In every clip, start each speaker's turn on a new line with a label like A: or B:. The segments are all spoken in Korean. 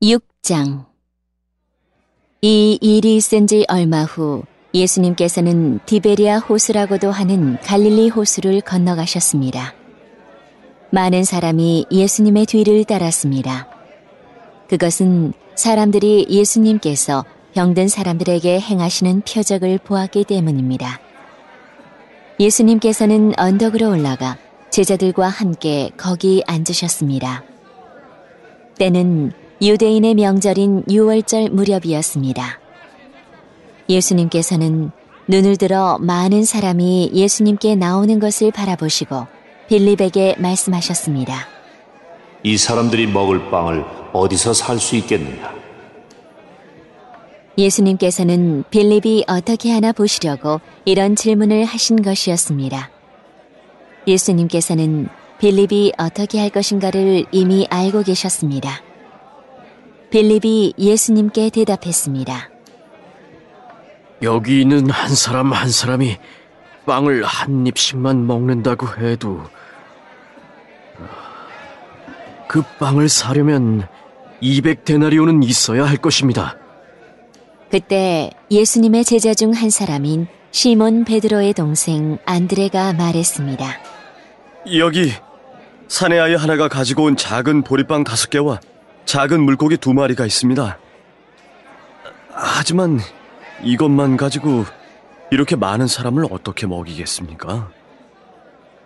A: 6장 이 일이 있은 지 얼마 후 예수님께서는 디베리아 호수라고도 하는 갈릴리 호수를 건너가셨습니다. 많은 사람이 예수님의 뒤를 따랐습니다. 그것은 사람들이 예수님께서 병든 사람들에게 행하시는 표적을 보았기 때문입니다. 예수님께서는 언덕으로 올라가 제자들과 함께 거기 앉으셨습니다. 때는 유대인의 명절인 6월절 무렵이었습니다. 예수님께서는 눈을 들어 많은 사람이 예수님께 나오는 것을 바라보시고 빌립에게 말씀하셨습니다.
B: 이 사람들이 먹을 빵을 어디서 살 수 있겠느냐?
A: 예수님께서는 빌립이 어떻게 하나 보시려고 이런 질문을 하신 것이었습니다. 예수님께서는 빌립이 어떻게 할 것인가를 이미 알고 계셨습니다. 빌립이 예수님께 대답했습니다. 여기 있는 한 사람 한 사람이 빵을 한 입씩만 먹는다고 해도 그 빵을 사려면 200데나리온은 있어야 할 것입니다. 그때 예수님의 제자 중 한 사람인 시몬 베드로의 동생 안드레가 말했습니다. 여기 사내 아이 하나가 가지고 온 작은 보리빵 다섯 개와 작은 물고기 두 마리가 있습니다. 하지만 이것만 가지고 이렇게 많은 사람을 어떻게 먹이겠습니까?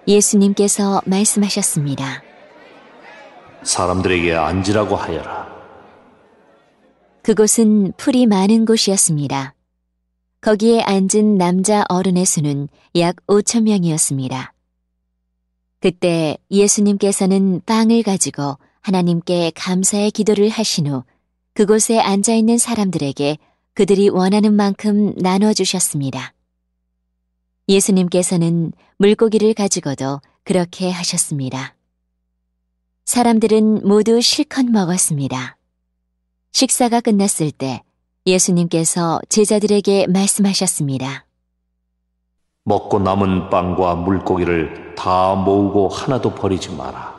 A: 예수님께서 말씀하셨습니다.
B: 사람들에게 앉으라고 하여라.
A: 그곳은 풀이 많은 곳이었습니다. 거기에 앉은 남자 어른의 수는 약 5천 명이었습니다. 그때 예수님께서는 빵을 가지고 하나님께 감사의 기도를 하신 후 그곳에 앉아 있는 사람들에게 그들이 원하는 만큼 나눠 주셨습니다. 예수님께서는 물고기를 가지고도 그렇게 하셨습니다. 사람들은 모두 실컷 먹었습니다. 식사가 끝났을 때 예수님께서 제자들에게 말씀하셨습니다.
B: 먹고 남은 빵과 물고기를 다 모으고 하나도 버리지 마라.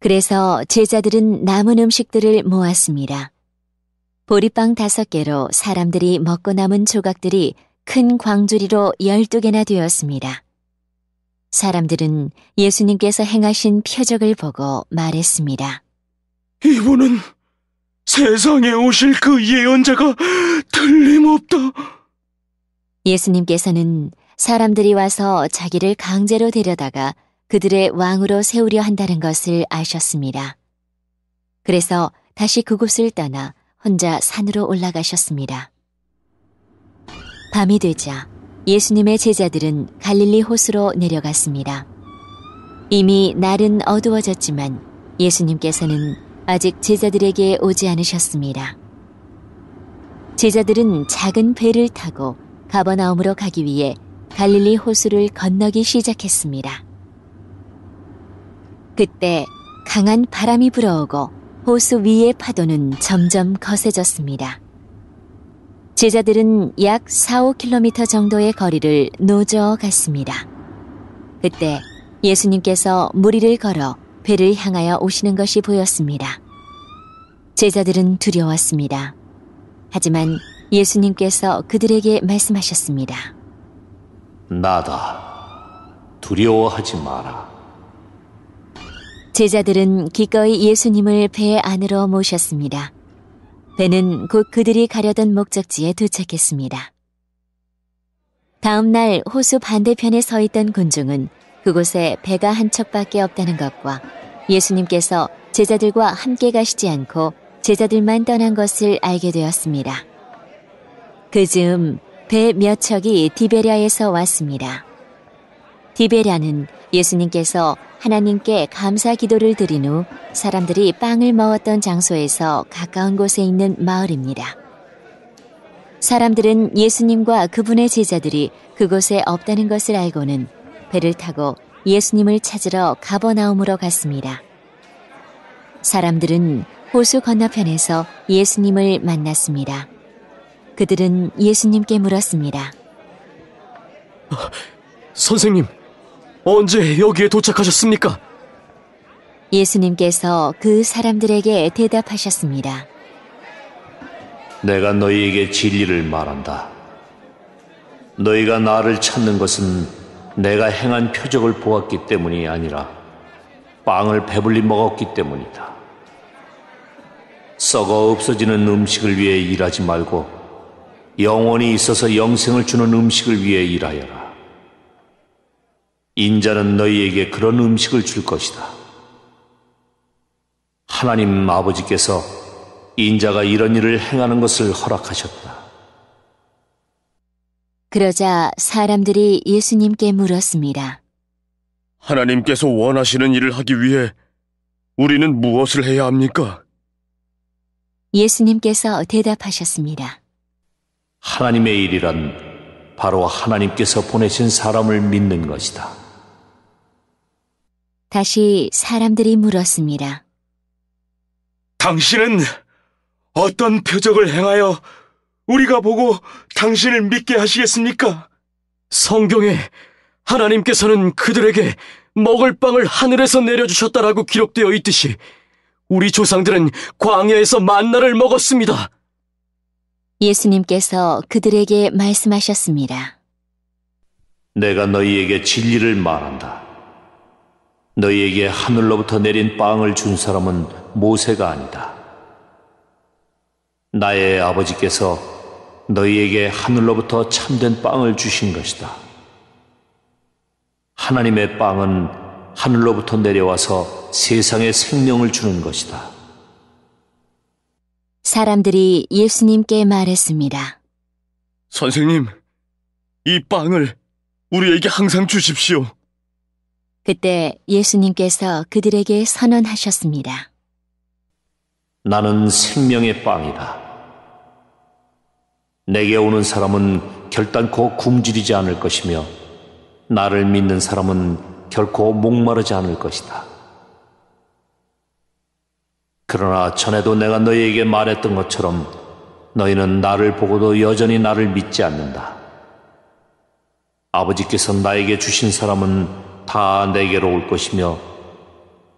A: 그래서 제자들은 남은 음식들을 모았습니다. 보리빵 다섯 개로 사람들이 먹고 남은 조각들이 큰 광주리로 열두 개나 되었습니다. 사람들은 예수님께서 행하신 표적을 보고 말했습니다. 이분은 세상에 오실 그 예언자가 틀림없다. 예수님께서는 사람들이 와서 자기를 강제로 데려다가 그들의 왕으로 세우려 한다는 것을 아셨습니다. 그래서 다시 그곳을 떠나 혼자 산으로 올라가셨습니다. 밤이 되자 예수님의 제자들은 갈릴리 호수로 내려갔습니다. 이미 날은 어두워졌지만 예수님께서는 아직 제자들에게 오지 않으셨습니다. 제자들은 작은 배를 타고 가버나움으로 가기 위해 갈릴리 호수를 건너기 시작했습니다. 그때 강한 바람이 불어오고 호수 위의 파도는 점점 거세졌습니다. 제자들은 약 4, 5km 정도의 거리를 노저 갔습니다. 그때 예수님께서 무리를 걸어 배를 향하여 오시는 것이 보였습니다. 제자들은 두려웠습니다. 하지만 예수님께서 그들에게 말씀하셨습니다.
B: 나다. 두려워하지 마라.
A: 제자들은 기꺼이 예수님을 배 안으로 모셨습니다. 배는 곧 그들이 가려던 목적지에 도착했습니다. 다음 날 호수 반대편에 서 있던 군중은 그곳에 배가 한 척밖에 없다는 것과 예수님께서 제자들과 함께 가시지 않고 제자들만 떠난 것을 알게 되었습니다. 그 즈음 배 몇 척이 디베리아에서 왔습니다. 디베랴는 예수님께서 하나님께 감사 기도를 드린 후 사람들이 빵을 먹었던 장소에서 가까운 곳에 있는 마을입니다. 사람들은 예수님과 그분의 제자들이 그곳에 없다는 것을 알고는 배를 타고 예수님을 찾으러 가버나움으로 갔습니다. 사람들은 호수 건너편에서 예수님을 만났습니다. 그들은 예수님께 물었습니다. 아, 선생님, 언제 여기에 도착하셨습니까? 예수님께서 그 사람들에게 대답하셨습니다.
B: 내가 너희에게 진리를 말한다. 너희가 나를 찾는 것은 내가 행한 표적을 보았기 때문이 아니라 빵을 배불리 먹었기 때문이다. 썩어 없어지는 음식을 위해 일하지 말고 영원히 있어서 영생을 주는 음식을 위해 일하여라. 인자는 너희에게 그런 음식을 줄 것이다. 하나님 아버지께서 인자가 이런 일을 행하는 것을 허락하셨다.
A: 그러자 사람들이 예수님께 물었습니다.
B: 하나님께서 원하시는 일을 하기 위해 우리는 무엇을 해야 합니까?
A: 예수님께서 대답하셨습니다.
B: 하나님의 일이란 바로 하나님께서 보내신 사람을 믿는 것이다.
A: 다시 사람들이 물었습니다. 당신은 어떤 표적을 행하여 우리가 보고 당신을 믿게 하시겠습니까? 성경에 하나님께서는 그들에게 먹을 빵을 하늘에서 내려주셨다라고 기록되어 있듯이 우리 조상들은 광야에서 만나를 먹었습니다. 예수님께서 그들에게 말씀하셨습니다.
B: 내가 너희에게 진리를 말한다. 너희에게 하늘로부터 내린 빵을 준 사람은 모세가 아니다. 나의 아버지께서 너희에게 하늘로부터 참된 빵을 주신 것이다. 하나님의 빵은 하늘로부터 내려와서 세상에 생명을 주는 것이다.
A: 사람들이 예수님께 말했습니다. 선생님, 이 빵을 우리에게 항상 주십시오. 그때 예수님께서 그들에게 선언하셨습니다.
B: 나는 생명의 빵이다. 내게 오는 사람은 결단코 굶주리지 않을 것이며 나를 믿는 사람은 결코 목마르지 않을 것이다. 그러나 전에도 내가 너희에게 말했던 것처럼 너희는 나를 보고도 여전히 나를 믿지 않는다. 아버지께서 나에게 주신 사람은 다 내게로 올 것이며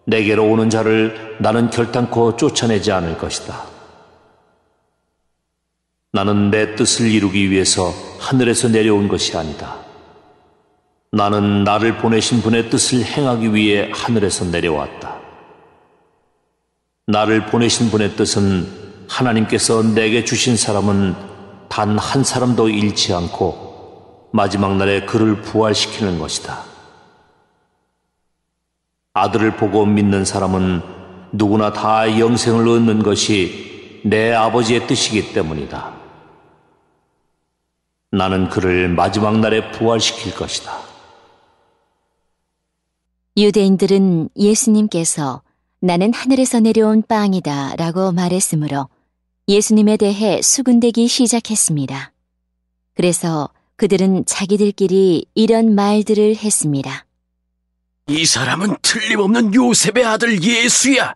B: 내게로 오는 자를 나는 결단코 쫓아내지 않을 것이다. 나는 내 뜻을 이루기 위해서 하늘에서 내려온 것이 아니다. 나는 나를 보내신 분의 뜻을 행하기 위해 하늘에서 내려왔다. 나를 보내신 분의 뜻은 하나님께서 내게 주신 사람은 단 한 사람도 잃지 않고 마지막 날에 그를 부활시키는 것이다. 아들을 보고 믿는 사람은 누구나 다 영생을 얻는 것이 내 아버지의 뜻이기 때문이다. 나는 그를 마지막 날에 부활시킬 것이다.
A: 유대인들은 예수님께서 나는 하늘에서 내려온 빵이다 라고 말했으므로 예수님에 대해 수군대기 시작했습니다. 그래서 그들은 자기들끼리 이런 말들을 했습니다. 이 사람은 틀림없는 요셉의 아들 예수야.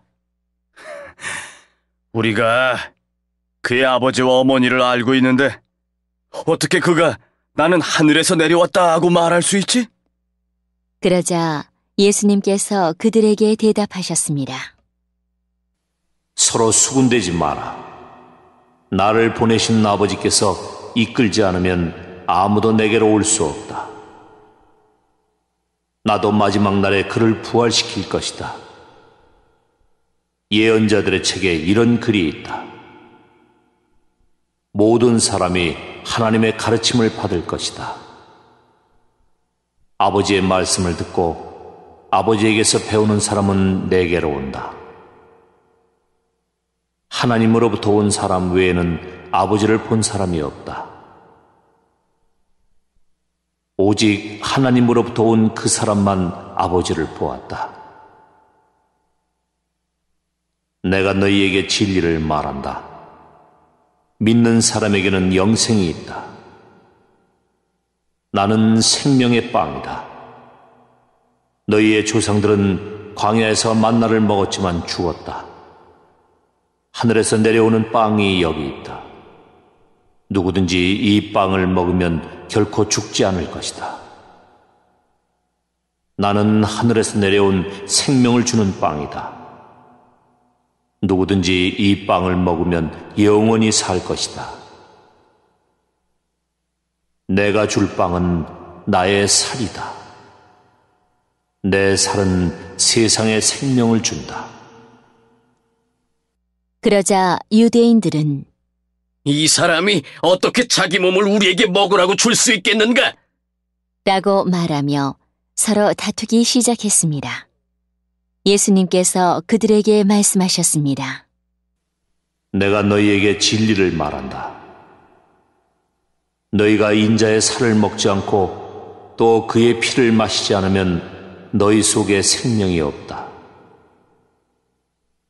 B: 우리가 그의 아버지와 어머니를 알고 있는데
A: 어떻게 그가 나는 하늘에서 내려왔다 하고 말할 수 있지? 그러자 예수님께서 그들에게 대답하셨습니다.
B: 서로 수군대지 마라. 나를 보내신 아버지께서 이끌지 않으면 아무도 내게로 올수없고 나도 마지막 날에 그를 부활시킬 것이다. 예언자들의 책에 이런 글이 있다. 모든 사람이 하나님의 가르침을 받을 것이다. 아버지의 말씀을 듣고 아버지에게서 배우는 사람은 내게로 온다. 하나님으로부터 온 사람 외에는 아버지를 본 사람이 없다. 오직 하나님으로부터 온 그 사람만 아버지를 보았다. 내가 너희에게 진리를 말한다. 믿는 사람에게는 영생이 있다. 나는 생명의 빵이다. 너희의 조상들은 광야에서 만나를 먹었지만 죽었다. 하늘에서 내려오는 빵이 여기 있다. 누구든지 이 빵을 먹으면 결코 죽지 않을 것이다. 나는 하늘에서 내려온 생명을 주는 빵이다. 누구든지 이 빵을 먹으면 영원히 살 것이다. 내가 줄 빵은 나의 살이다. 내 살은 세상에 생명을 준다.
A: 그러자 유대인들은 이 사람이 어떻게 자기 몸을 우리에게 먹으라고 줄 수 있겠는가? 라고 말하며 서로 다투기 시작했습니다. 예수님께서 그들에게 말씀하셨습니다.
B: 내가 너희에게 진리를 말한다. 너희가 인자의 살을 먹지 않고 또 그의 피를 마시지 않으면 너희 속에 생명이 없다.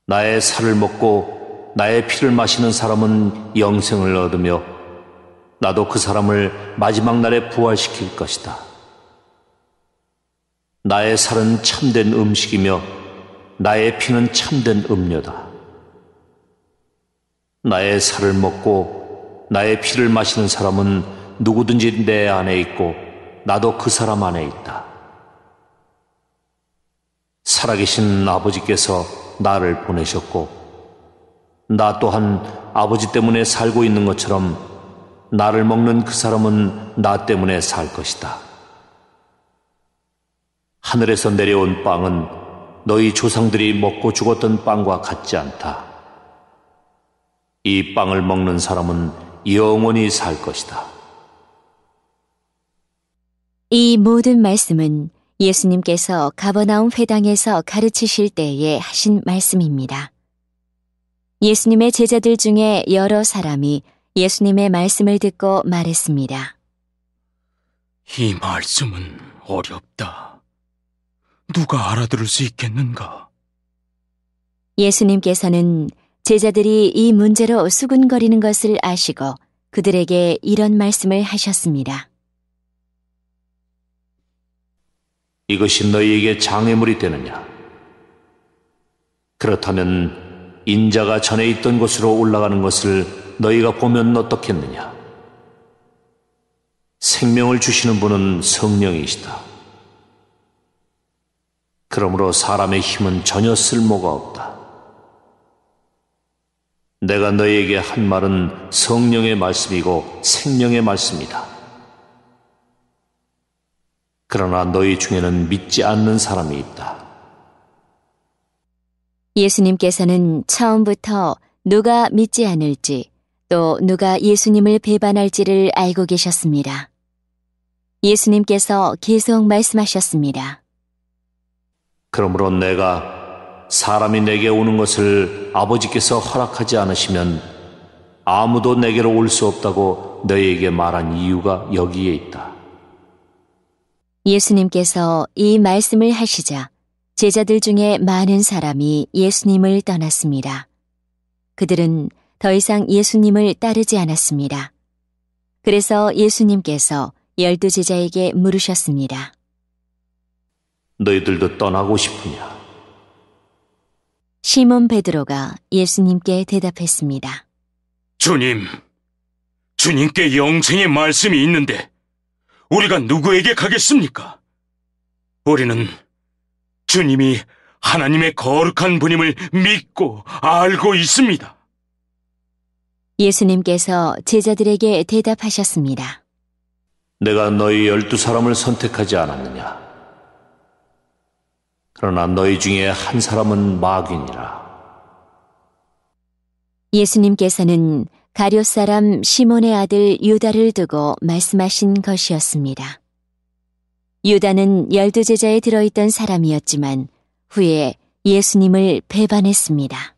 B: 나의 살을 먹고 나의 피를 마시는 사람은 영생을 얻으며 나도 그 사람을 마지막 날에 부활시킬 것이다. 나의 살은 참된 음식이며 나의 피는 참된 음료다. 나의 살을 먹고 나의 피를 마시는 사람은 누구든지 내 안에 있고 나도 그 사람 안에 있다. 살아계신 아버지께서 나를 보내셨고 나 또한 아버지 때문에 살고 있는 것처럼 나를 먹는 그 사람은 나 때문에 살 것이다. 하늘에서 내려온 빵은 너희 조상들이 먹고 죽었던 빵과 같지 않다. 이 빵을 먹는 사람은 영원히 살 것이다.
A: 이 모든 말씀은 예수님께서 가버나움 회당에서 가르치실 때에 하신 말씀입니다. 예수님의 제자들 중에 여러 사람이 예수님의 말씀을 듣고 말했습니다.
B: 이 말씀은 어렵다. 누가 알아들을 수 있겠는가?
A: 예수님께서는 제자들이 이 문제로 수군거리는 것을 아시고 그들에게 이런 말씀을 하셨습니다.
B: 이것이 너희에게 장애물이 되느냐? 그렇다면 인자가 전에 있던 곳으로 올라가는 것을 너희가 보면 어떻겠느냐? 생명을 주시는 분은 성령이시다. 그러므로 사람의 힘은 전혀 쓸모가 없다. 내가 너희에게 한 말은 성령의 말씀이고 생명의 말씀이다. 그러나 너희 중에는 믿지 않는 사람이 있다.
A: 예수님께서는 처음부터 누가 믿지 않을지 또 누가 예수님을 배반할지를 알고 계셨습니다. 예수님께서 계속 말씀하셨습니다.
B: 그러므로 내가 사람이 내게 오는 것을 아버지께서 허락하지 않으시면 아무도 내게로 올 수 없다고 너희에게 말한 이유가 여기에 있다.
A: 예수님께서 이 말씀을 하시자 제자들 중에 많은 사람이 예수님을 떠났습니다. 그들은 더 이상 예수님을 따르지 않았습니다. 그래서 예수님께서 열두 제자에게 물으셨습니다.
B: 너희들도 떠나고 싶으냐?
A: 시몬 베드로가 예수님께 대답했습니다.
B: 주님, 주님께 영생의 말씀이 있는데 우리가 누구에게 가겠습니까? 우리는 주님이 하나님의 거룩한 분임을 믿고 알고 있습니다.
A: 예수님께서 제자들에게 대답하셨습니다.
B: 내가 너희 열두 사람을 선택하지 않았느냐? 그러나 너희 중에 한 사람은 마귀니라.
A: 예수님께서는 가룟 사람 시몬의 아들 유다를 두고 말씀하신 것이었습니다. 유다는 열두 제자에 들어있던 사람이었지만 후에 예수님을 배반했습니다.